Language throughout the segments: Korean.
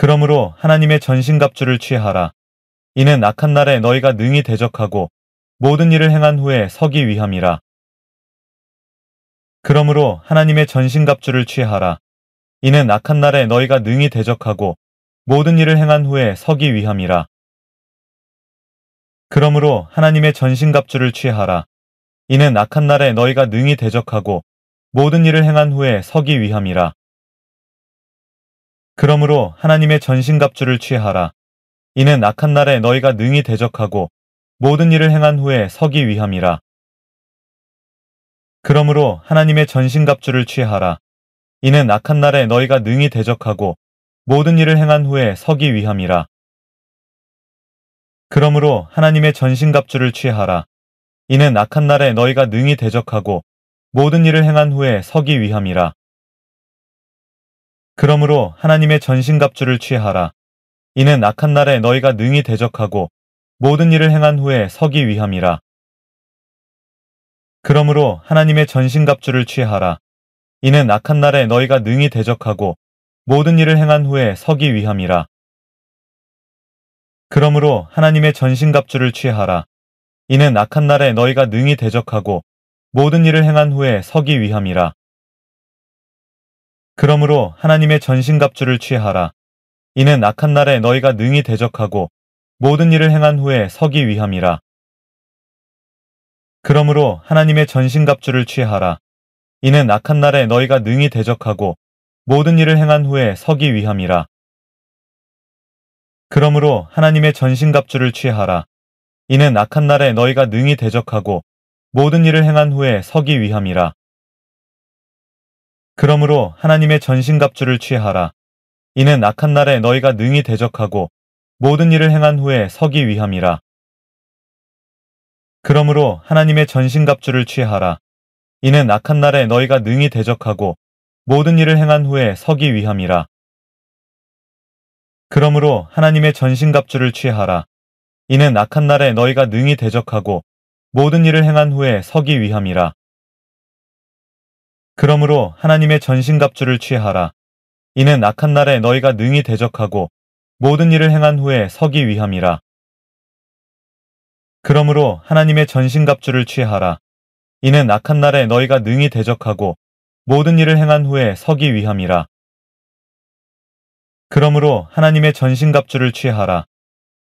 그러므로 하나님의 전신갑주를 취하라. 이는 악한 날에 너희가 능히 대적하고 모든 일을 행한 후에 서기 위함이라. 그러므로 하나님의 전신갑주를 취하라. 이는 악한 날에 너희가 능히 대적하고 모든 일을 행한 후에 서기 위함이라. 그러므로 하나님의 전신갑주를 취하라. 이는 악한 날에 너희가 능히 대적하고 모든 일을 행한 후에 서기 위함이라. 그러므로 하나님의 전신갑주를 취하라. 이는 악한 날에 너희가 능히 대적하고 모든 일을 행한 후에 서기 위함이라. 그러므로 하나님의 전신갑주를 취하라. 이는 악한 날에 너희가 능히 대적하고 모든 일을 행한 후에 서기 위함이라. 그러므로 하나님의 전신갑주를 취하라. 이는 악한 날에 너희가 능히 대적하고 모든 일을 행한 후에 서기 위함이라. 그러므로 하나님의 전신갑주를 취하라. 이는 악한 날에 너희가 능히 대적하고 모든 일을 행한 후에 서기 위함이라. 그러므로 하나님의 전신갑주를 취하라. 이는 악한 날에 너희가 능히 대적하고 모든 일을 행한 후에 서기 위함이라. 그러므로 하나님의 전신갑주를 취하라. 이는 악한 날에 너희가 능히 대적하고 모든 일을 행한 후에 서기 위함이라. 그러므로 하나님의 전신갑주를 취하라. 이는 악한 날에 너희가 능히 대적하고 모든 일을 행한 후에 서기 위함이라. 그러므로 하나님의 전신갑주를 취하라. 이는 악한 날에 너희가 능히 대적하고 모든 일을 행한 후에 서기 위함이라. 그러므로 하나님의 전신갑주를 취하라. 이는 악한 날에 너희가 능히 대적하고 모든 일을 행한 후에 서기 위함이라. 그러므로 하나님의 전신갑주를 취하라. 이는 악한 날에 너희가 능히 대적하고 모든 일을 행한 후에 서기 위함이라. 그러므로 하나님의 전신갑주를 취하라. 이는 악한 날에 너희가 능히 대적하고 모든 일을 행한 후에 서기 위함이라. 그러므로 하나님의 전신갑주를 취하라. 이는 악한 날에 너희가 능히 대적하고 모든 일을 행한 후에 서기 위함이라. 그러므로 하나님의 전신갑주를 취하라. 이는 악한 날에 너희가 능히 대적하고 모든 일을 행한 후에 서기 위함이라. 그러므로 하나님의 전신갑주를 취하라. 이는 악한 날에 너희가 능히 대적하고 모든 일을 행한 후에 서기 위함이라. 그러므로 하나님의 전신갑주를 취하라.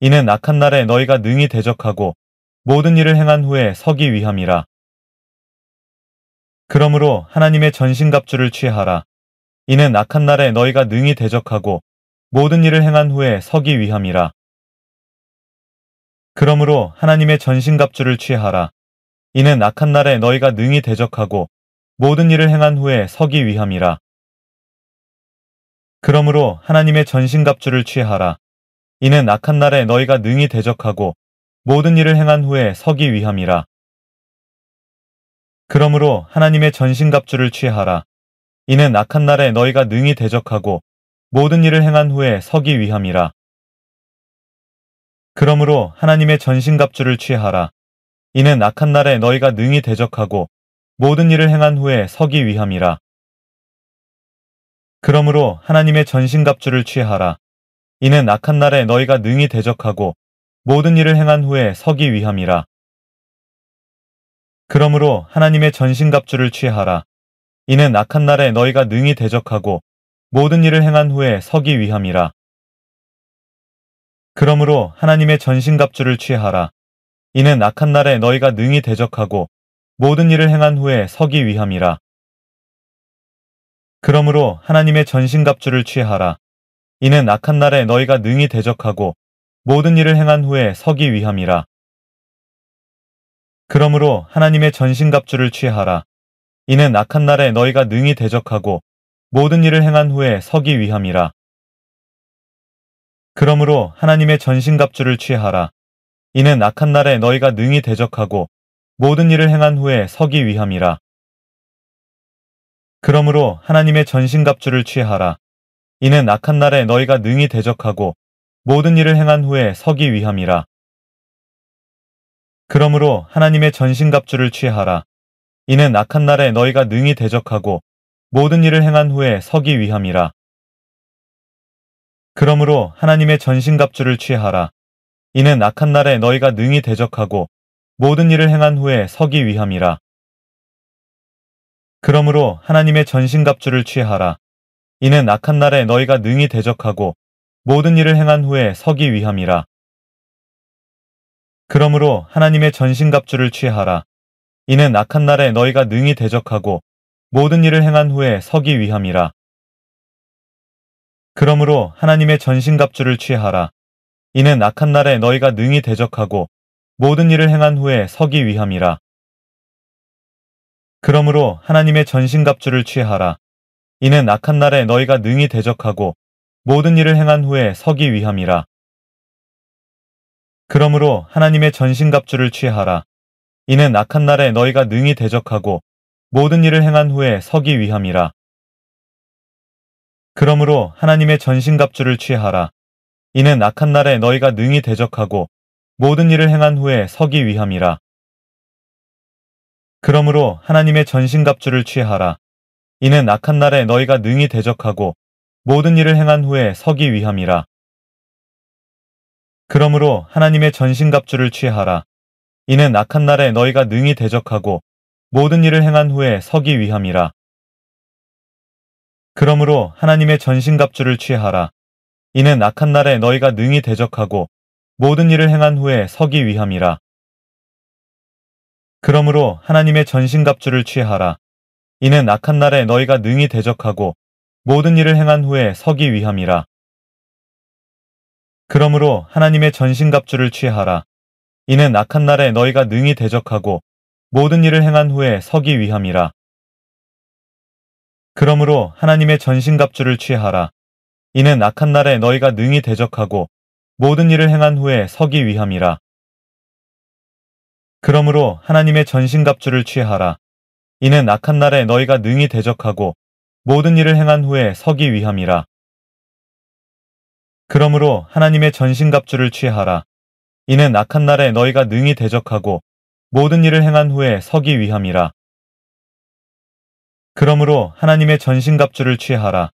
이는 악한 날에 너희가 능히 대적하고 모든 일을 행한 후에 서기 위함이라. 그러므로 하나님의 전신갑주를 취하라. 이는 악한 날에 너희가 능히 대적하고 모든 일을 행한 후에 서기 위함이라. 그러므로 하나님의 전신갑주를 취하라. 이는 악한 날에 너희가 능히 대적하고 모든 일을 행한 후에 서기 위함이라. 그러므로 하나님의 전신갑주를 취하라. 이는 악한 날에 너희가 능히 대적하고 모든 일을 행한 후에 서기 위함이라. 그러므로 하나님의 전신갑주를 취하라. 이는 악한 날에 너희가 능히 대적하고 모든 일을 행한 후에 서기 위함이라. 그러므로 하나님의 전신갑주를 취하라. 이는 악한 날에 너희가 능히 대적하고 모든 일을 행한 후에 서기 위함이라. 그러므로 하나님의 전신갑주를 취하라. 이는 악한 날에 너희가 능히 대적하고 모든 일을 행한 후에 서기 위함이라. 그러므로 하나님의 전신갑주를 취하라. 이는 악한 날에 너희가 능히 대적하고 모든 일을 행한 후에 서기 위함이라. 그러므로 하나님의 전신갑주를 취하라. 이는 악한 날에 너희가 능히 대적하고 모든 일을 행한 후에 서기 위함이라. 그러므로 하나님의 전신갑주를 취하라. 이는 악한 날에 너희가 능히 대적하고 모든 일을 행한 후에 서기 위함이라. 그러므로 하나님의 전신갑주를 취하라. 이는 악한 날에 너희가 능히 대적하고 모든 일을 행한 후에 서기 위함이라. 그러므로 하나님의 전신갑주를 취하라. 이는 악한 날에 너희가 능히 대적하고 모든 일을 행한 후에 서기 위함이라. 그러므로 하나님의 전신갑주를 취하라. 이는 악한 날에 너희가 능히 대적하고 모든 일을 행한 후에 서기 위함이라. 그러므로 하나님의 전신갑주를 취하라. 이는 악한 날에 너희가 능히 대적하고 모든 일을 행한 후에 서기 위함이라. 그러므로 하나님의 전신갑주를 취하라. 이는 악한 날에 너희가 능히 대적하고 모든 일을 행한 후에 서기 위함이라. 그러므로 하나님의 전신갑주를 취하라. 이는 악한 날에 너희가 능히 대적하고 모든 일을 행한 후에 서기 위함이라. 그러므로 하나님의 전신갑주를 취하라. 이는 악한 날에 너희가 능히 대적하고 모든 일을 행한 후에 서기 위함이라. 그러므로 하나님의 전신갑주를 취하라. 이는 악한 날에 너희가 능히 대적하고 모든 일을 행한 후에 서기 위함이라. 그러므로 하나님의 전신갑주를 취하라. 이는 악한 날에 너희가 능히 대적하고 모든 일을 행한 후에 서기 위함이라. 그러므로 하나님의 전신갑주를 취하라. 이는 악한 날에 너희가 능히 대적하고 모든 일을 행한 후에 서기 위함이라. 그러므로 하나님의 전신갑주를 취하라. 이는 악한 날에 너희가 능히 대적하고 모든 일을 행한 후에 서기 위함이라. 그러므로 하나님의 전신갑주를 취하라. 이는 악한 날에 너희가 능히 대적하고 모든 일을 행한 후에 서기 위함이라. 그러므로 하나님의 전신갑주를 취하라. 이는 악한 날에 너희가 능히 대적하고 모든 일을 행한 후에 서기 위함이라. 그러므로 하나님의 전신갑주를 취하라. 이는 악한 날에 너희가 능히 대적하고 모든 일을 행한 후에 서기 위함이라. 그러므로 하나님의 전신갑주를 취하라. 이는 악한 날에 너희가 능히 대적하고 모든 일을 행한 후에 서기 위함이라. 그러므로 하나님의 전신갑주를 취하라. 이는 악한 날에 너희가 능히 대적하고 모든 일을 행한 후에 서기 위함이라. 그러므로 하나님의 전신갑주를 취하라. 이는 악한 날에 너희가 능히 대적하고 모든 일을 행한 후에 서기 위함이라. 그러므로 하나님의 전신갑주를 취하라. 이는 악한 날에 너희가 능히 대적하고 모든 일을 행한 후에 서기 위함이라. 그러므로 하나님의 전신갑주를 취하라. 이는 악한 날에 너희가 능히 대적하고 모든 일을 행한 후에 서기 위함이라. 그러므로 하나님의 전신갑주를 취하라.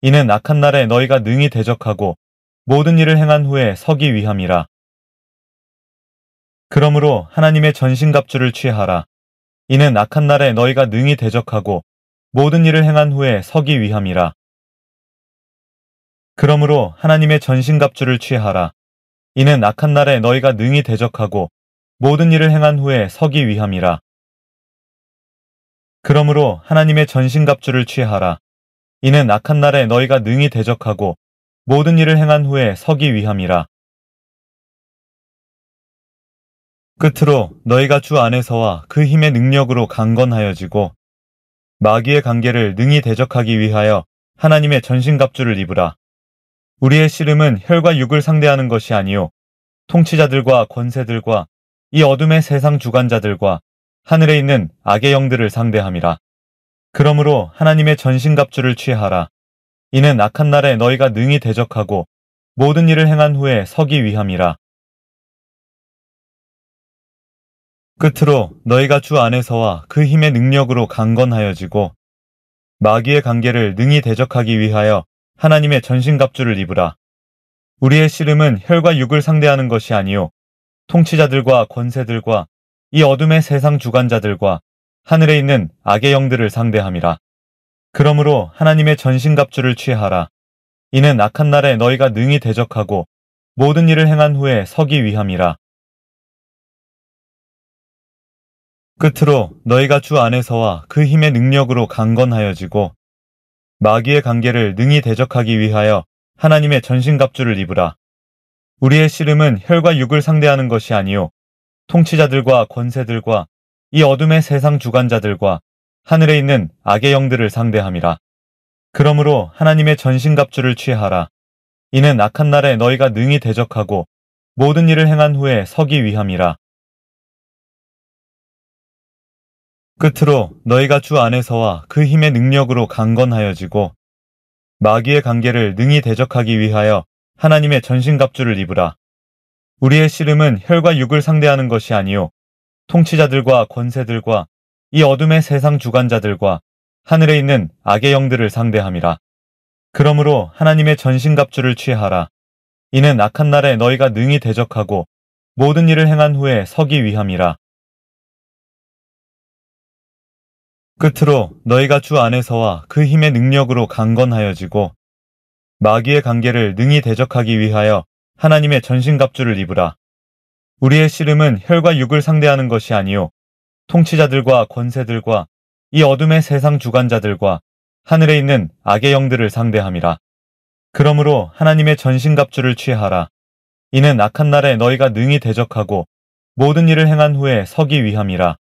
이는 악한 날에 너희가 능히 대적하고 모든 일을 행한 후에 서기 위함이라. 그러므로 하나님의 전신갑주를 취하라. 이는 악한 날에 너희가 능히 대적하고 모든 일을 행한 후에 서기 위함이라. 그러므로 하나님의 전신갑주를 취하라. 이는 악한 날에 너희가 능히 대적하고 모든 일을 행한 후에 서기 위함이라. 그러므로 하나님의 전신갑주를 취하라. 이는 악한 날에 너희가 능히 대적하고 모든 일을 행한 후에 서기 위함이라. 끝으로 너희가 주 안에서와 그 힘의 능력으로 강건하여지고 마귀의 관계를 능히 대적하기 위하여 하나님의 전신갑주를 입으라. 우리의 씨름은 혈과 육을 상대하는 것이 아니요 통치자들과 권세들과 이 어둠의 세상 주관자들과 하늘에 있는 악의 영들을 상대함이라. 그러므로 하나님의 전신갑주를 취하라. 이는 악한 날에 너희가 능히 대적하고 모든 일을 행한 후에 서기 위함이라. 끝으로 너희가 주 안에서와 그 힘의 능력으로 강건하여지고 마귀의 관계를 능히 대적하기 위하여 하나님의 전신갑주를 입으라. 우리의 씨름은 혈과 육을 상대하는 것이 아니요 통치자들과 권세들과 이 어둠의 세상 주관자들과 하늘에 있는 악의 영들을 상대함이라. 그러므로 하나님의 전신갑주를 취하라. 이는 악한 날에 너희가 능히 대적하고 모든 일을 행한 후에 서기 위함이라. 끝으로 너희가 주 안에서와 그 힘의 능력으로 강건하여지고 마귀의 관계를 능히 대적하기 위하여 하나님의 전신갑주를 입으라. 우리의 씨름은 혈과 육을 상대하는 것이 아니요 통치자들과 권세들과 이 어둠의 세상 주관자들과 하늘에 있는 악의 영들을 상대함이라. 그러므로 하나님의 전신갑주를 취하라. 이는 악한 날에 너희가 능히 대적하고 모든 일을 행한 후에 서기 위함이라. 끝으로 너희가 주 안에서와 그 힘의 능력으로 강건하여지고 마귀의 관계를 능히 대적하기 위하여 하나님의 전신갑주를 입으라. 우리의 씨름은 혈과 육을 상대하는 것이 아니요 통치자들과 권세들과 이 어둠의 세상 주관자들과 하늘에 있는 악의 영들을 상대함이라. 그러므로 하나님의 전신갑주를 취하라. 이는 악한 날에 너희가 능히 대적하고 모든 일을 행한 후에 서기 위함이라. 끝으로 너희가 주 안에서와 그 힘의 능력으로 강건하여지고 마귀의 관계를 능히 대적하기 위하여 하나님의 전신갑주를 입으라. 우리의 씨름은 혈과 육을 상대하는 것이 아니요 통치자들과 권세들과 이 어둠의 세상 주관자들과 하늘에 있는 악의 영들을 상대함이라. 그러므로 하나님의 전신갑주를 취하라. 이는 악한 날에 너희가 능히 대적하고 모든 일을 행한 후에 서기 위함이라.